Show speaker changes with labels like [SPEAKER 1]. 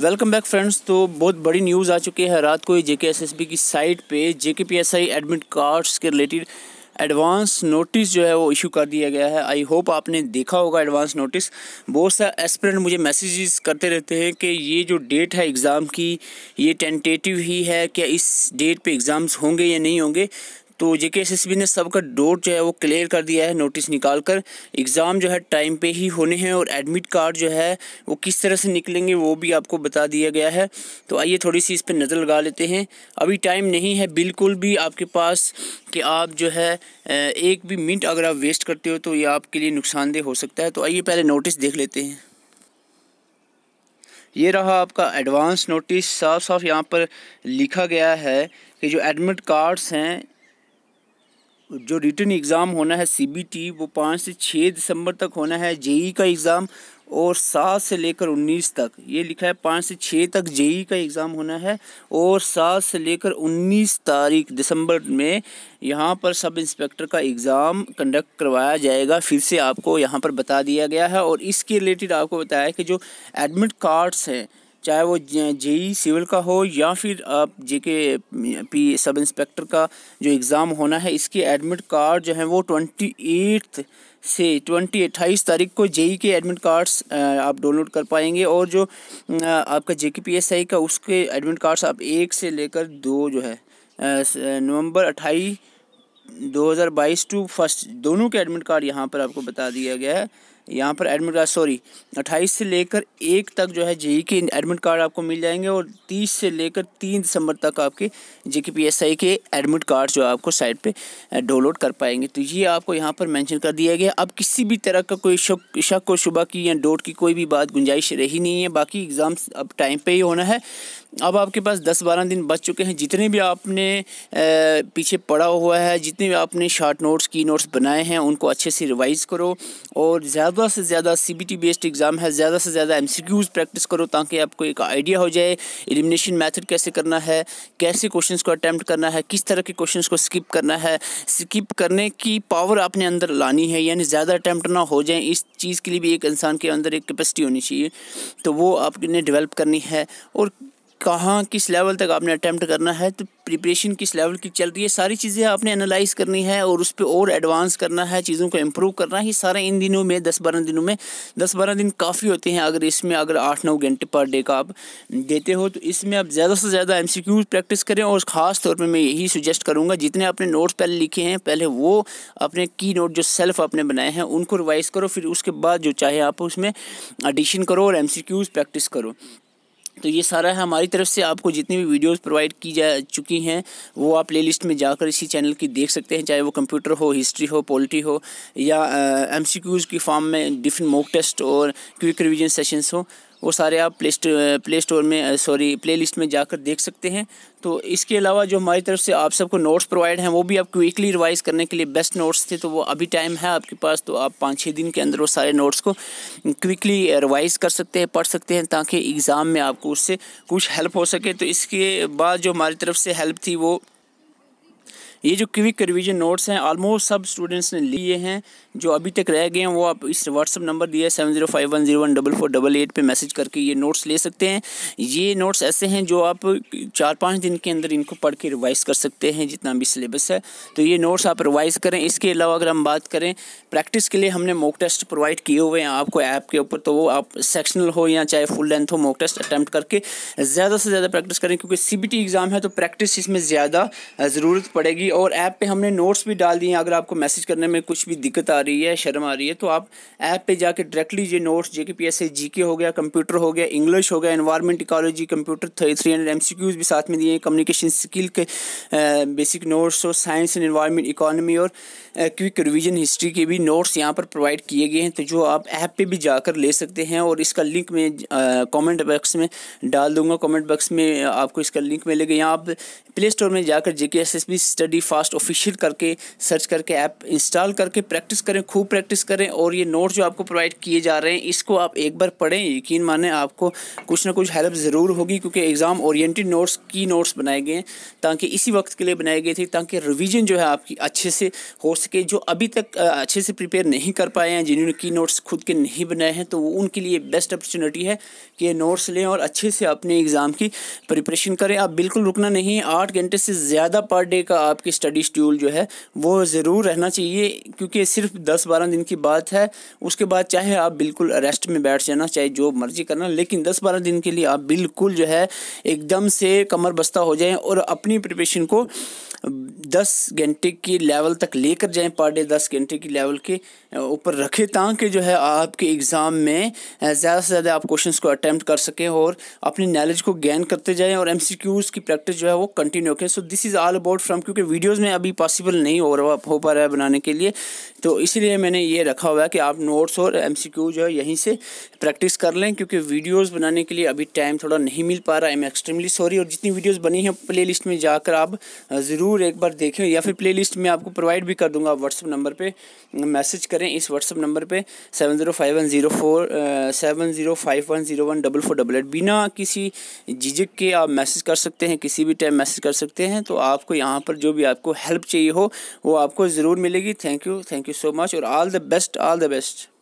[SPEAKER 1] welcome back friends तो बहुत बड़ी न्यूज़ आ चुकी है रात को ही जे की साइट पे जे एडमिट कार्ड्स के रिलेटेड एडवांस नोटिस जो है वो इशू कर दिया गया है आई होप आपने देखा होगा एडवांस नोटिस बहुत सा एस्परेंट मुझे मैसेजेस करते रहते हैं कि ये जो डेट है एग्ज़ाम की ये टेंटेटिव ही है क्या इस डेट पे एग्ज़ाम्स होंगे या नहीं होंगे तो जे के एस ने सबका डोट जो है वो क्लियर कर दिया है नोटिस निकाल कर एग्ज़ाम जो है टाइम पे ही होने हैं और एडमिट कार्ड जो है वो किस तरह से निकलेंगे वो भी आपको बता दिया गया है तो आइए थोड़ी सी इस पर नज़र लगा लेते हैं अभी टाइम नहीं है बिल्कुल भी आपके पास कि आप जो है एक भी मिनट अगर आप वेस्ट करते हो तो ये आपके लिए नुकसानदेह हो सकता है तो आइए पहले नोटिस देख लेते हैं ये रहा आपका एडवांस नोटिस साफ साफ यहाँ पर लिखा गया है कि जो एडमिट कार्ड्स हैं जो रिटर्न एग्ज़ाम होना है सीबीटी वो पाँच से छः दिसंबर तक होना है जेई का एग्ज़ाम और सात से लेकर उन्नीस तक ये लिखा है पाँच से छः तक जेई का एग्ज़ाम होना है और सात से लेकर उन्नीस तारीख दिसंबर में यहाँ पर सब इंस्पेक्टर का एग्ज़ाम कंडक्ट करवाया जाएगा फिर से आपको यहाँ पर बता दिया गया है और इसके रिलेटेड आपको बताया कि जो एडमिट कार्ड्स हैं चाहे वो जेई सिविल का हो या फिर आप जे के पी सब इंस्पेक्टर का जो एग्ज़ाम होना है इसके एडमिट कार्ड जो है वो ट्वेंटी एट से ट्वेंटी अट्ठाईस तारीख को जे के एडमिट कार्ड्स आप डाउनलोड कर पाएंगे और जो आपका जे के पी एस आई का उसके एडमिट कार्ड्स आप एक से लेकर दो जो है नवंबर अट्ठाईस 2022 टू फर्स्ट दोनों के एडमिट कार्ड यहाँ पर आपको बता दिया गया है यहाँ पर एडमिट कार्ड सॉरी अट्ठाईस से लेकर एक तक जो है जेई के एडमिट कार्ड आपको मिल जाएंगे और तीस से लेकर तीन दिसंबर तक आपके जे के पी एस आई के एडमिट कार्ड जो आपको साइट पे डाउनलोड कर पाएंगे तो ये आपको यहाँ पर मेंशन कर दिया गया अब किसी भी तरह का कोई शक शक और शुबा की या डोट की कोई भी बात गुंजाइश रही नहीं है बाकी एग्ज़ाम अब टाइम पर ही होना है अब आपके पास दस बारह दिन बच चुके हैं जितने भी आपने पीछे पड़ा हुआ है जितने भी आपने शार्ट नोट्स की नोट्स बनाए हैं उनको अच्छे से रिवाइज़ करो और ज़्यादा ज़्यादा से ज़्यादा C B T based exam है ज़्यादा से ज़्यादा एम सी क्यूज़ प्रैक्टिस करो ताकि आपको एक आइडिया हो जाए एलिमिनेशन मैथड कैसे करना है कैसे क्वेश्चन को अटैम्प्ट करना है किस तरह के क्वेश्चन को स्किप करना है स्किप करने की पावर आपने अंदर लानी है यानी ज़्यादा अटैम्प्ट ना हो जाए इस चीज़ के लिए भी एक इंसान के अंदर एक कैपेसिटी होनी चाहिए तो वो आपने डिवेलप करनी है और कहाँ किस लेवल तक आपने अटैम्प्ट करना है तो प्रिपरेशन किस लेवल की चल रही है सारी चीज़ें आपने एनालाइज करनी है और उस पर और एडवांस करना है चीज़ों को इम्प्रूव करना है ये सारा इन दिनों में दस बारह दिनों में दस बारह दिन काफ़ी होते हैं अगर इसमें अगर आठ नौ घंटे पर डे का आप देते हो तो इसमें आप ज़्यादा से ज़्यादा एम प्रैक्टिस करें और ख़ास तौर पर मैं यही सुजेस्ट करूँगा जितने आपने नोट्स पहले लिखे हैं पहले वो अपने की नोट जो सेल्फ आपने बनाए हैं उनको रिवाइज़ करो फिर उसके बाद जो चाहे आप उसमें एडिशन करो और एम प्रैक्टिस करो तो ये सारा है हमारी तरफ से आपको जितनी भी वीडियोस प्रोवाइड की जा चुकी हैं वो आप प्लेलिस्ट में जाकर इसी चैनल की देख सकते हैं चाहे वो कंप्यूटर हो हिस्ट्री हो पॉलिटी हो या एम uh, की फॉर्म में डिफरेंट मॉक टेस्ट और क्विक रिविजन सेशंस हो वो सारे आप प्ले प्ले स्टोर में सॉरी प्ले लिस्ट में जाकर देख सकते हैं तो इसके अलावा जो हमारी तरफ से आप सबको नोट्स प्रोवाइड हैं वो भी आप क्विकली रिवाइज करने के लिए बेस्ट नोट्स थे तो वो अभी टाइम है आपके पास तो आप पाँच छः दिन के अंदर वो सारे नोट्स को क्विकली रिवाइज कर सकते हैं पढ़ सकते हैं ताकि एग्ज़ाम में आपको उससे कुछ हेल्प हो सके तो इसके बाद जो हमारी तरफ से हेल्प थी वो ये जो क्विक रिवीजन नोट्स हैं ऑलमोस्ट सब स्टूडेंट्स ने लिए हैं जो अभी तक रह गए हैं वो आप इस व्हाट्सअप नंबर दिए seven zero five one zero one double four double eight पर मैसेज करके ये नोट्स ले सकते हैं ये नोट्स ऐसे हैं जो आप चार पाँच दिन के अंदर इनको पढ़ के रिवाइज़ कर सकते हैं जितना भी सिलेबस है तो ये नोट्स आप रिवाइज़ करें इसके अलावा अगर हम बात करें प्रैक्टिस के लिए हमने मॉक टेस्ट प्रोवाइड किए हुए हैं आपको ऐप के ऊपर तो वो आप सेक्शनल हो या चाहे फुल लेंथ हो मॉक टेस्ट अटैम्प्ट करके ज़्यादा से ज़्यादा प्रैक्टिस करें क्योंकि सी एग्ज़ाम है तो प्रैक्टिस इसमें ज़्यादा ज़रूरत पड़ेगी और ऐप पे हमने नोट्स भी डाल दिए हैं अगर आपको मैसेज करने में कुछ भी दिक्कत आ रही है शर्म आ रही है तो आप ऐप पे जाके डायरेक्टली ये नोट्स जे के पी एस जी के हो गया कंप्यूटर हो गया इंग्लिश हो गया environment ecology computer three three hundred M C Qs भी साथ में दिए हैं कम्युनिकेशन स्किल के बेसिक नोट्स और साइंस एंड इन्वायरमेंट इकोनॉमी और क्विक रिविजन हिस्ट्री के भी नोट्स यहाँ पर प्रोवाइड किए गए हैं तो जो आप ऐप पर भी जाकर ले सकते हैं और इसका लिंक मैं कॉमेंट बॉक्स में डाल दूंगा कॉमेंट बॉक्स में आपको इसका लिंक मिलेगा यहाँ आप प्ले स्टोर में जाकर J K S S B study जल्दी फास्ट ऑफिशियल करके सर्च करके ऐप इंस्टॉल करके प्रैक्टिस करें खूब प्रैक्टिस करें और ये नोट जो आपको प्रोवाइड किए जा रहे हैं इसको आप एक बार पढ़ें यकीन माने आपको कुछ ना कुछ हेल्प ज़रूर होगी क्योंकि एग्ज़ाम ओरिएंटेड नोट्स की नोट्स बनाए गए हैं ताकि इसी वक्त के लिए बनाए गए थे ताकि रिविज़न जो है आपकी अच्छे से हो सके जो अभी तक अच्छे से प्रिपेयर नहीं कर पाए हैं जिन्होंने की नोट्स खुद के नहीं बनाए हैं तो उनके लिए बेस्ट अपॉर्चुनिटी है कि ये नोट्स लें और अच्छे से अपने एग्ज़ाम की प्रिपरेशन करें आप बिल्कुल रुकना नहीं है आठ घंटे से ज़्यादा पर डे का आप आपकी स्टडी शेड्यूल जो है वो ज़रूर रहना चाहिए क्योंकि सिर्फ दस बारह दिन की बात है उसके बाद चाहे आप बिल्कुल रेस्ट में बैठ जाना चाहे जो मर्जी करना लेकिन दस बारह दिन के लिए आप बिल्कुल जो है एकदम से कमर बस्ता हो जाएँ और अपनी प्रिपरेशन को दस घंटे के लेवल तक लेकर जाएं पर डे दस घंटे की लेवल के ऊपर रखें ताकि जो है आपके एग्ज़ाम में ज़्यादा से ज़्यादा आप क्वेश्चंस को अटैम्प्ट कर सकें और अपनी नॉलेज को गेन करते जाएं और एमसीक्यूज़ की प्रैक्टिस जो है वो कंटिन्यू रखें so this is all about from क्योंकि वीडियोस में अभी पॉसिबल नहीं हो रहा हो पा रहा है बनाने के लिए तो इसीलिए मैंने ये रखा हुआ है कि आप नोट्स और एम जो है यहीं से प्रैक्टिस कर लें क्योंकि वीडियोज़ बनाने के लिए अभी टाइम थोड़ा नहीं मिल पा रहा है मैं एक्सट्रीमली सॉरी और जितनी वीडियोज़ बनी हैं प्ले लिस्ट में जाकर आप ज़रूर एक बार देखें या फिर प्ले लिस्ट में आपको प्रोवाइड भी कर दूँगा व्हाट्सअप नंबर पर मैसेज करें इस व्हाट्सअप नंबर पर seven zero five one zero four seven zero five one zero one double four double eight बिना किसी झिझक के आप मैसेज कर सकते हैं किसी भी टाइम मैसेज कर सकते हैं तो आपको यहाँ पर जो भी आपको हेल्प चाहिए हो वो आपको ज़रूर मिलेगी thank you thank you so much और all the best all the best